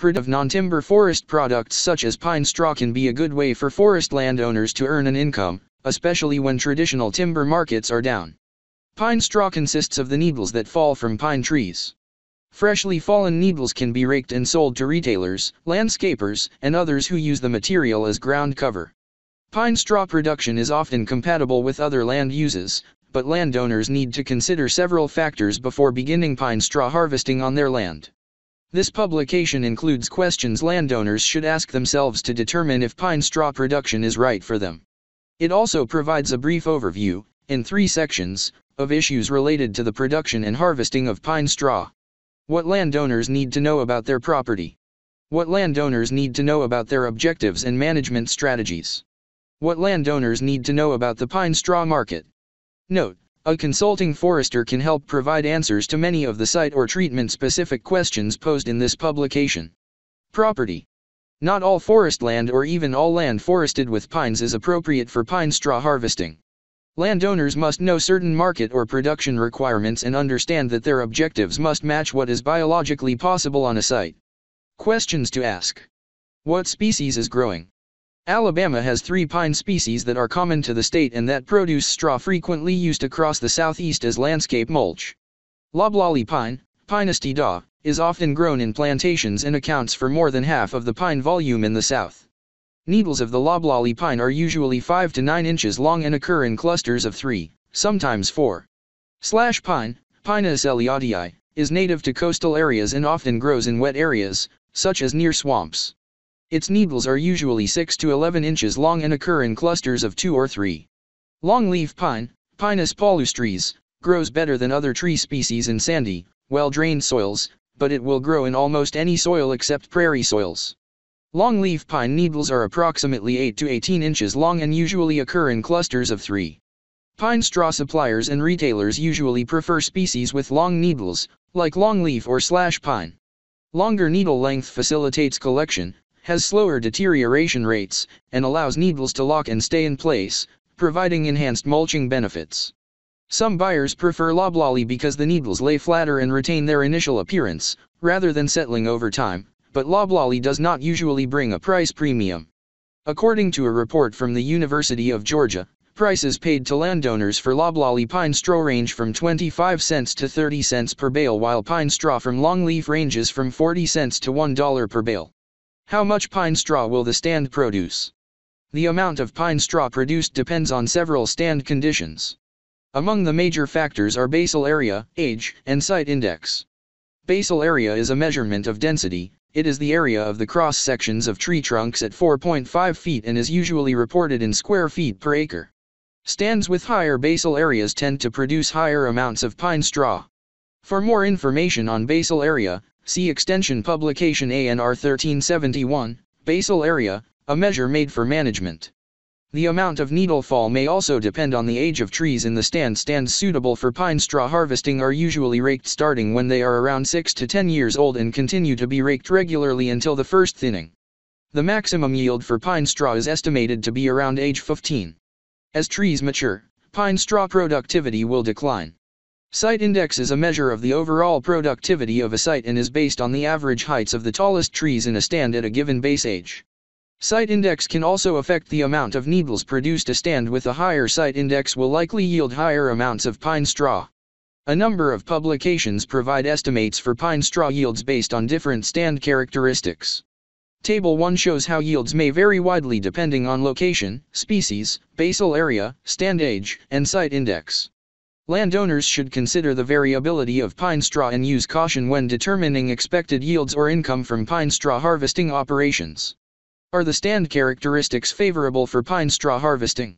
Part of non-timber forest products such as pine straw can be a good way for forest landowners to earn an income, especially when traditional timber markets are down. Pine straw consists of the needles that fall from pine trees. Freshly fallen needles can be raked and sold to retailers, landscapers, and others who use the material as ground cover. Pine straw production is often compatible with other land uses, but landowners need to consider several factors before beginning pine straw harvesting on their land. This publication includes questions landowners should ask themselves to determine if pine straw production is right for them. It also provides a brief overview, in three sections, of issues related to the production and harvesting of pine straw. What landowners need to know about their property. What landowners need to know about their objectives and management strategies. What landowners need to know about the pine straw market. Note, a consulting forester can help provide answers to many of the site or treatment-specific questions posed in this publication. Property. Not all forest land or even all land forested with pines is appropriate for pine straw harvesting. Landowners must know certain market or production requirements and understand that their objectives must match what is biologically possible on a site. Questions to ask. What species is growing? Alabama has three pine species that are common to the state and that produce straw frequently used across the southeast as landscape mulch. Loblolly pine, Pinistida, is often grown in plantations and accounts for more than half of the pine volume in the south. Needles of the loblolly pine are usually 5 to 9 inches long and occur in clusters of 3, sometimes 4. Slash pine, Pinus eleotii, is native to coastal areas and often grows in wet areas, such as near swamps. Its needles are usually 6 to 11 inches long and occur in clusters of 2 or 3. Longleaf pine, Pinus palustris, grows better than other tree species in sandy, well-drained soils, but it will grow in almost any soil except prairie soils. Longleaf pine needles are approximately 8 to 18 inches long and usually occur in clusters of 3. Pine straw suppliers and retailers usually prefer species with long needles, like longleaf or slash pine. Longer needle length facilitates collection, has slower deterioration rates, and allows needles to lock and stay in place, providing enhanced mulching benefits. Some buyers prefer loblolly because the needles lay flatter and retain their initial appearance, rather than settling over time, but loblolly does not usually bring a price premium. According to a report from the University of Georgia, prices paid to landowners for loblolly pine straw range from 25 cents to 30 cents per bale while pine straw from longleaf ranges from 40 cents to $1 per bale. How much pine straw will the stand produce? The amount of pine straw produced depends on several stand conditions. Among the major factors are basal area, age, and site index. Basal area is a measurement of density, it is the area of the cross sections of tree trunks at 4.5 feet and is usually reported in square feet per acre. Stands with higher basal areas tend to produce higher amounts of pine straw. For more information on basal area, See Extension Publication ANR 1371, basal area, a measure made for management. The amount of needle fall may also depend on the age of trees in the stand. Stands suitable for pine straw harvesting are usually raked starting when they are around 6 to 10 years old and continue to be raked regularly until the first thinning. The maximum yield for pine straw is estimated to be around age 15. As trees mature, pine straw productivity will decline. Site index is a measure of the overall productivity of a site and is based on the average heights of the tallest trees in a stand at a given base age. Site index can also affect the amount of needles produced a stand with a higher site index will likely yield higher amounts of pine straw. A number of publications provide estimates for pine straw yields based on different stand characteristics. Table 1 shows how yields may vary widely depending on location, species, basal area, stand age, and site index. Landowners should consider the variability of pine straw and use caution when determining expected yields or income from pine straw harvesting operations. Are the stand characteristics favorable for pine straw harvesting?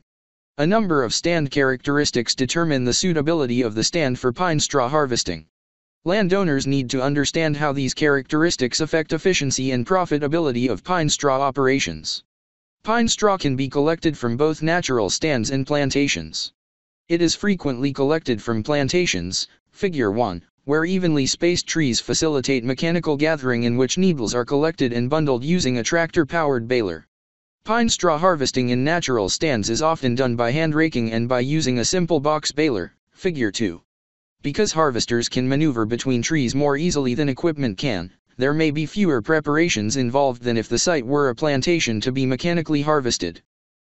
A number of stand characteristics determine the suitability of the stand for pine straw harvesting. Landowners need to understand how these characteristics affect efficiency and profitability of pine straw operations. Pine straw can be collected from both natural stands and plantations. It is frequently collected from plantations, figure 1, where evenly spaced trees facilitate mechanical gathering in which needles are collected and bundled using a tractor-powered baler. Pine straw harvesting in natural stands is often done by hand raking and by using a simple box baler, figure 2. Because harvesters can maneuver between trees more easily than equipment can, there may be fewer preparations involved than if the site were a plantation to be mechanically harvested.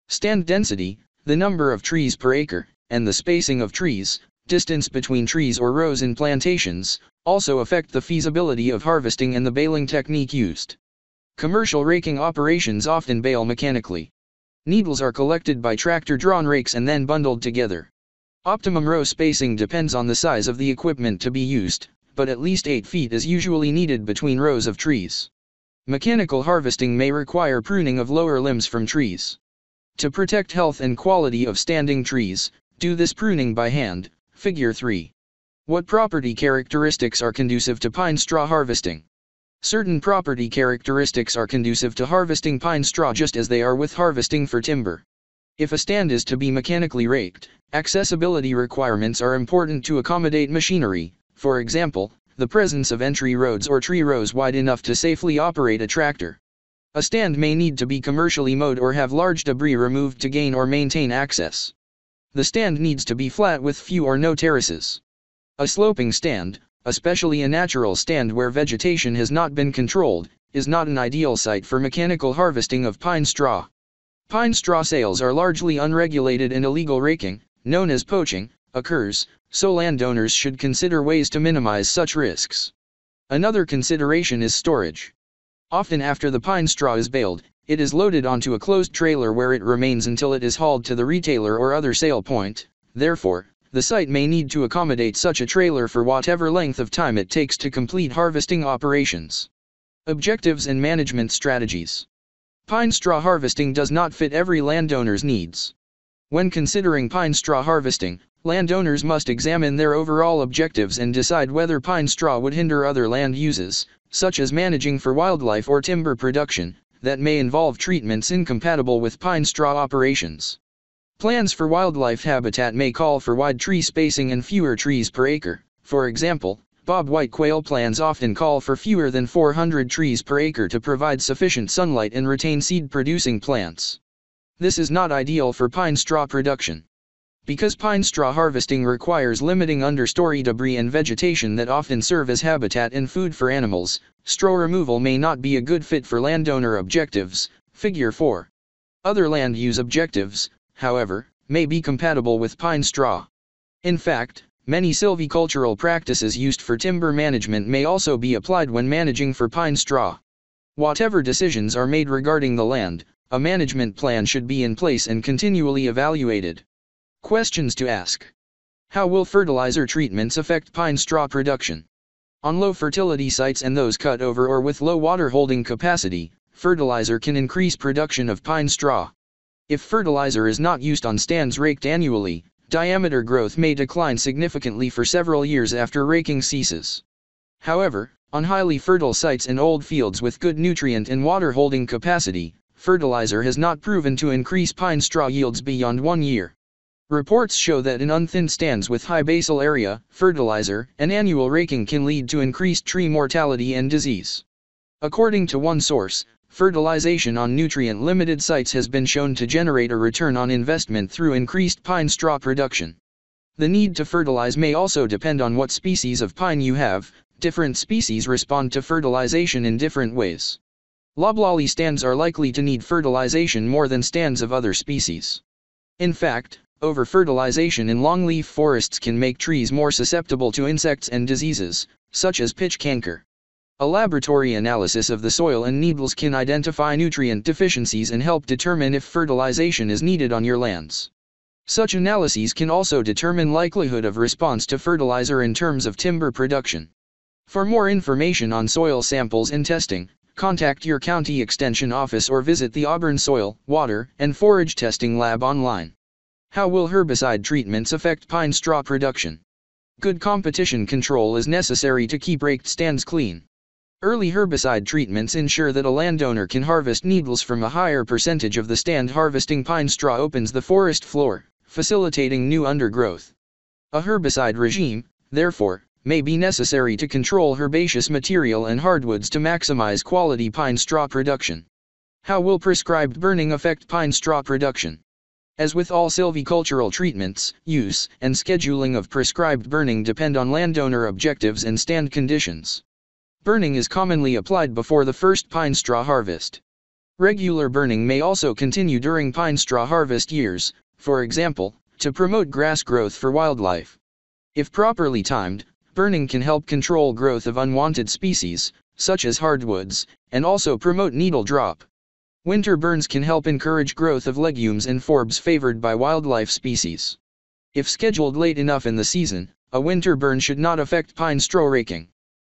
Stand density, the number of trees per acre, and the spacing of trees, distance between trees or rows in plantations, also affect the feasibility of harvesting and the baling technique used. Commercial raking operations often bale mechanically. Needles are collected by tractor-drawn rakes and then bundled together. Optimum row spacing depends on the size of the equipment to be used, but at least 8 feet is usually needed between rows of trees. Mechanical harvesting may require pruning of lower limbs from trees. To protect health and quality of standing trees, do this pruning by hand, figure 3. What property characteristics are conducive to pine straw harvesting? Certain property characteristics are conducive to harvesting pine straw just as they are with harvesting for timber. If a stand is to be mechanically raked, accessibility requirements are important to accommodate machinery, for example, the presence of entry roads or tree rows wide enough to safely operate a tractor. A stand may need to be commercially mowed or have large debris removed to gain or maintain access the stand needs to be flat with few or no terraces. A sloping stand, especially a natural stand where vegetation has not been controlled, is not an ideal site for mechanical harvesting of pine straw. Pine straw sales are largely unregulated and illegal raking, known as poaching, occurs, so landowners should consider ways to minimize such risks. Another consideration is storage. Often after the pine straw is baled, it is loaded onto a closed trailer where it remains until it is hauled to the retailer or other sale point. Therefore, the site may need to accommodate such a trailer for whatever length of time it takes to complete harvesting operations. Objectives and Management Strategies Pine straw harvesting does not fit every landowner's needs. When considering pine straw harvesting, landowners must examine their overall objectives and decide whether pine straw would hinder other land uses, such as managing for wildlife or timber production, that may involve treatments incompatible with pine straw operations. Plans for wildlife habitat may call for wide tree spacing and fewer trees per acre. For example, bobwhite quail plans often call for fewer than 400 trees per acre to provide sufficient sunlight and retain seed producing plants. This is not ideal for pine straw production. Because pine straw harvesting requires limiting understory debris and vegetation that often serve as habitat and food for animals, straw removal may not be a good fit for landowner objectives, figure 4. Other land use objectives, however, may be compatible with pine straw. In fact, many silvicultural practices used for timber management may also be applied when managing for pine straw. Whatever decisions are made regarding the land, a management plan should be in place and continually evaluated. Questions to ask How will fertilizer treatments affect pine straw production? On low fertility sites and those cut over or with low water holding capacity, fertilizer can increase production of pine straw. If fertilizer is not used on stands raked annually, diameter growth may decline significantly for several years after raking ceases. However, on highly fertile sites and old fields with good nutrient and water holding capacity, fertilizer has not proven to increase pine straw yields beyond one year. Reports show that in unthinned stands with high basal area, fertilizer, and annual raking can lead to increased tree mortality and disease. According to one source, fertilization on nutrient-limited sites has been shown to generate a return on investment through increased pine straw production. The need to fertilize may also depend on what species of pine you have, different species respond to fertilization in different ways. Loblolly stands are likely to need fertilization more than stands of other species. In fact, over-fertilization in longleaf forests can make trees more susceptible to insects and diseases, such as pitch canker. A laboratory analysis of the soil and needles can identify nutrient deficiencies and help determine if fertilization is needed on your lands. Such analyses can also determine likelihood of response to fertilizer in terms of timber production. For more information on soil samples and testing, contact your county extension office or visit the Auburn Soil, Water, and Forage Testing Lab online. How will herbicide treatments affect pine straw production? Good competition control is necessary to keep raked stands clean. Early herbicide treatments ensure that a landowner can harvest needles from a higher percentage of the stand. Harvesting pine straw opens the forest floor, facilitating new undergrowth. A herbicide regime, therefore, may be necessary to control herbaceous material and hardwoods to maximize quality pine straw production. How will prescribed burning affect pine straw production? As with all silvicultural treatments, use and scheduling of prescribed burning depend on landowner objectives and stand conditions. Burning is commonly applied before the first pine straw harvest. Regular burning may also continue during pine straw harvest years, for example, to promote grass growth for wildlife. If properly timed, burning can help control growth of unwanted species, such as hardwoods, and also promote needle drop. Winter burns can help encourage growth of legumes and forbs favored by wildlife species. If scheduled late enough in the season, a winter burn should not affect pine straw raking.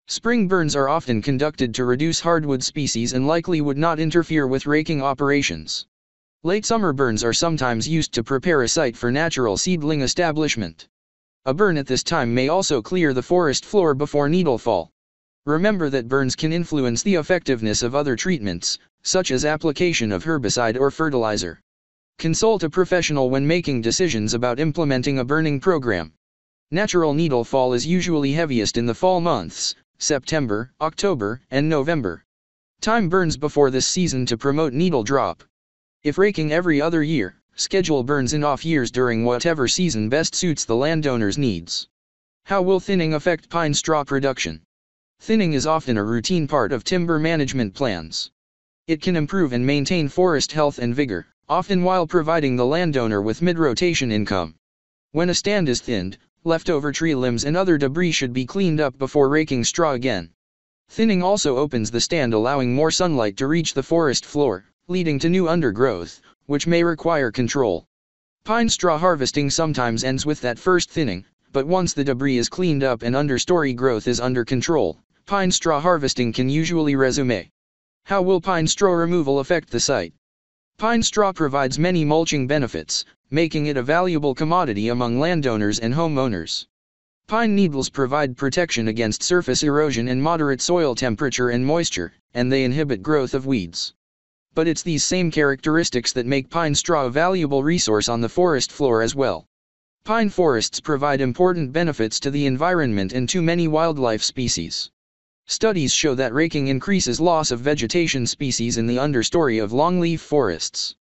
Spring burns are often conducted to reduce hardwood species and likely would not interfere with raking operations. Late summer burns are sometimes used to prepare a site for natural seedling establishment. A burn at this time may also clear the forest floor before needle fall. Remember that burns can influence the effectiveness of other treatments, such as application of herbicide or fertilizer. Consult a professional when making decisions about implementing a burning program. Natural needle fall is usually heaviest in the fall months, September, October, and November. Time burns before this season to promote needle drop. If raking every other year, schedule burns in off years during whatever season best suits the landowner's needs. How will thinning affect pine straw production? Thinning is often a routine part of timber management plans. It can improve and maintain forest health and vigor, often while providing the landowner with mid-rotation income. When a stand is thinned, leftover tree limbs and other debris should be cleaned up before raking straw again. Thinning also opens the stand allowing more sunlight to reach the forest floor, leading to new undergrowth, which may require control. Pine straw harvesting sometimes ends with that first thinning, but once the debris is cleaned up and understory growth is under control, pine straw harvesting can usually resume. How will pine straw removal affect the site? Pine straw provides many mulching benefits, making it a valuable commodity among landowners and homeowners. Pine needles provide protection against surface erosion and moderate soil temperature and moisture, and they inhibit growth of weeds. But it's these same characteristics that make pine straw a valuable resource on the forest floor as well. Pine forests provide important benefits to the environment and to many wildlife species. Studies show that raking increases loss of vegetation species in the understory of longleaf forests.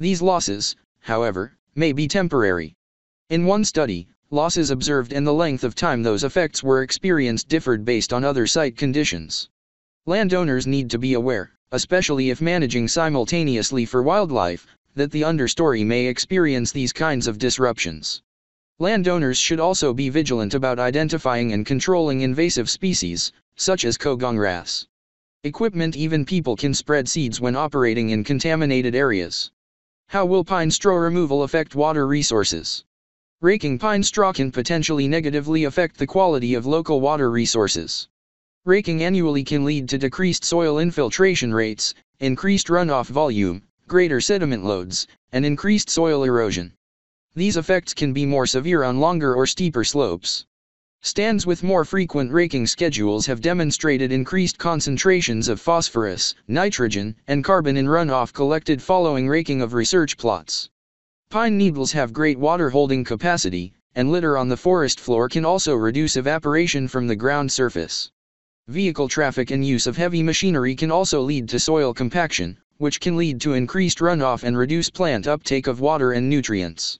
These losses, however, may be temporary. In one study, losses observed and the length of time those effects were experienced differed based on other site conditions. Landowners need to be aware, especially if managing simultaneously for wildlife, that the understory may experience these kinds of disruptions. Landowners should also be vigilant about identifying and controlling invasive species, such as Kogong grass. Equipment even people can spread seeds when operating in contaminated areas. How will pine straw removal affect water resources? Raking pine straw can potentially negatively affect the quality of local water resources. Raking annually can lead to decreased soil infiltration rates, increased runoff volume, greater sediment loads, and increased soil erosion. These effects can be more severe on longer or steeper slopes. Stands with more frequent raking schedules have demonstrated increased concentrations of phosphorus, nitrogen, and carbon in runoff collected following raking of research plots. Pine needles have great water holding capacity, and litter on the forest floor can also reduce evaporation from the ground surface. Vehicle traffic and use of heavy machinery can also lead to soil compaction, which can lead to increased runoff and reduce plant uptake of water and nutrients.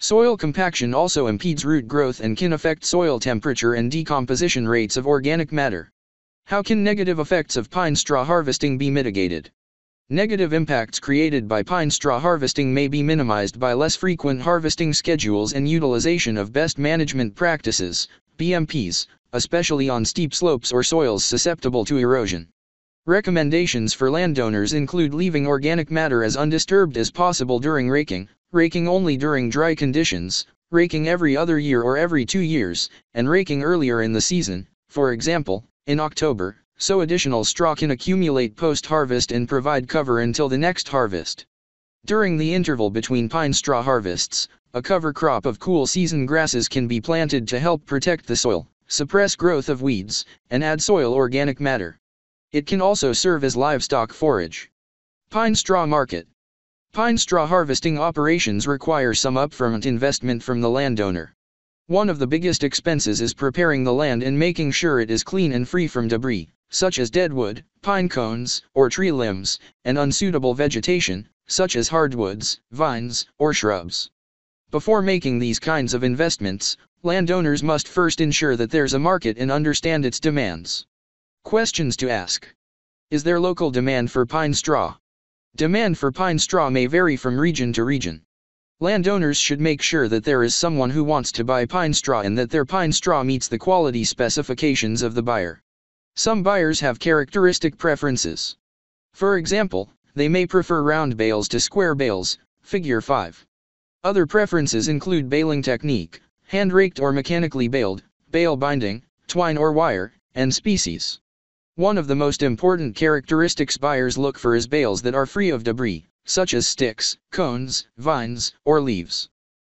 Soil compaction also impedes root growth and can affect soil temperature and decomposition rates of organic matter. How can negative effects of pine straw harvesting be mitigated? Negative impacts created by pine straw harvesting may be minimized by less frequent harvesting schedules and utilization of best management practices, BMPs, especially on steep slopes or soils susceptible to erosion. Recommendations for landowners include leaving organic matter as undisturbed as possible during raking, raking only during dry conditions, raking every other year or every two years, and raking earlier in the season, for example, in October, so additional straw can accumulate post-harvest and provide cover until the next harvest. During the interval between pine straw harvests, a cover crop of cool season grasses can be planted to help protect the soil, suppress growth of weeds, and add soil organic matter. It can also serve as livestock forage. Pine straw market. Pine straw harvesting operations require some upfront investment from the landowner. One of the biggest expenses is preparing the land and making sure it is clean and free from debris, such as deadwood, pine cones, or tree limbs, and unsuitable vegetation, such as hardwoods, vines, or shrubs. Before making these kinds of investments, landowners must first ensure that there's a market and understand its demands. Questions to ask. Is there local demand for pine straw? Demand for pine straw may vary from region to region. Landowners should make sure that there is someone who wants to buy pine straw and that their pine straw meets the quality specifications of the buyer. Some buyers have characteristic preferences. For example, they may prefer round bales to square bales, figure 5. Other preferences include baling technique, hand raked or mechanically baled, bale binding, twine or wire, and species. One of the most important characteristics buyers look for is bales that are free of debris, such as sticks, cones, vines, or leaves.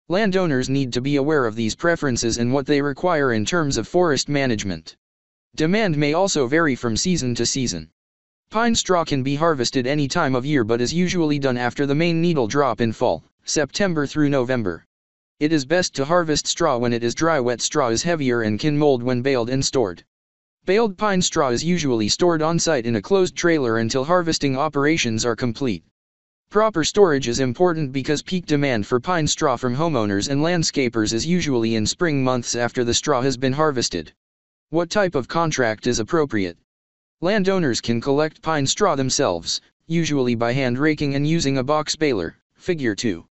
Landowners need to be aware of these preferences and what they require in terms of forest management. Demand may also vary from season to season. Pine straw can be harvested any time of year but is usually done after the main needle drop in fall, September through November. It is best to harvest straw when it is dry wet straw is heavier and can mold when baled and stored. Baled pine straw is usually stored on-site in a closed trailer until harvesting operations are complete. Proper storage is important because peak demand for pine straw from homeowners and landscapers is usually in spring months after the straw has been harvested. What type of contract is appropriate? Landowners can collect pine straw themselves, usually by hand raking and using a box baler, figure 2.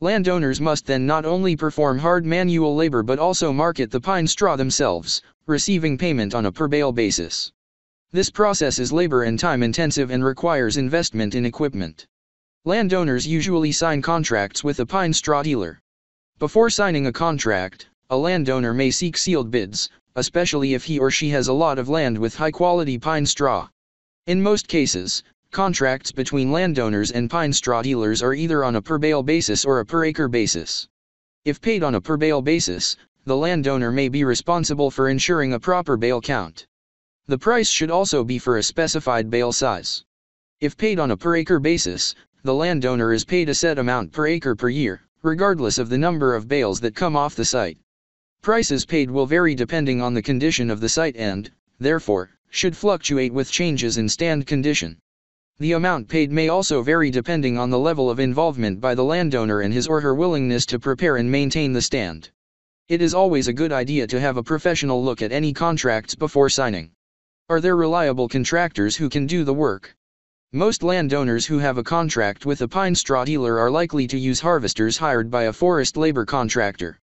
Landowners must then not only perform hard manual labor but also market the pine straw themselves, receiving payment on a per bale basis. This process is labor and time intensive and requires investment in equipment. Landowners usually sign contracts with a pine straw dealer. Before signing a contract, a landowner may seek sealed bids, especially if he or she has a lot of land with high quality pine straw. In most cases, Contracts between landowners and pine straw dealers are either on a per bale basis or a per acre basis. If paid on a per bale basis, the landowner may be responsible for ensuring a proper bale count. The price should also be for a specified bale size. If paid on a per acre basis, the landowner is paid a set amount per acre per year, regardless of the number of bales that come off the site. Prices paid will vary depending on the condition of the site and, therefore, should fluctuate with changes in stand condition. The amount paid may also vary depending on the level of involvement by the landowner and his or her willingness to prepare and maintain the stand. It is always a good idea to have a professional look at any contracts before signing. Are there reliable contractors who can do the work? Most landowners who have a contract with a pine straw dealer are likely to use harvesters hired by a forest labor contractor.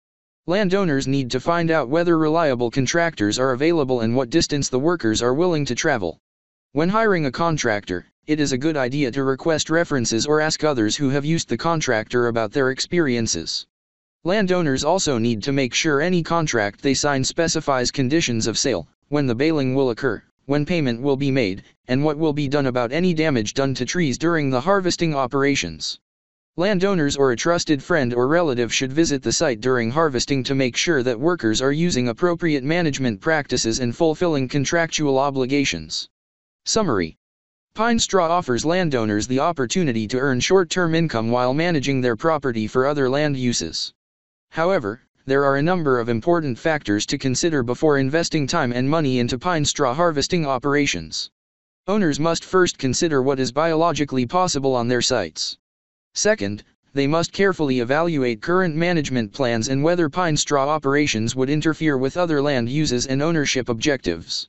Landowners need to find out whether reliable contractors are available and what distance the workers are willing to travel. When hiring a contractor, it is a good idea to request references or ask others who have used the contractor about their experiences. Landowners also need to make sure any contract they sign specifies conditions of sale, when the baling will occur, when payment will be made, and what will be done about any damage done to trees during the harvesting operations. Landowners or a trusted friend or relative should visit the site during harvesting to make sure that workers are using appropriate management practices and fulfilling contractual obligations. Summary Pine Straw offers landowners the opportunity to earn short-term income while managing their property for other land uses. However, there are a number of important factors to consider before investing time and money into pine straw harvesting operations. Owners must first consider what is biologically possible on their sites. Second, they must carefully evaluate current management plans and whether pine straw operations would interfere with other land uses and ownership objectives.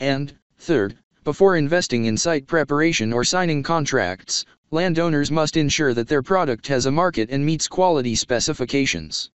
And, third, before investing in site preparation or signing contracts, landowners must ensure that their product has a market and meets quality specifications.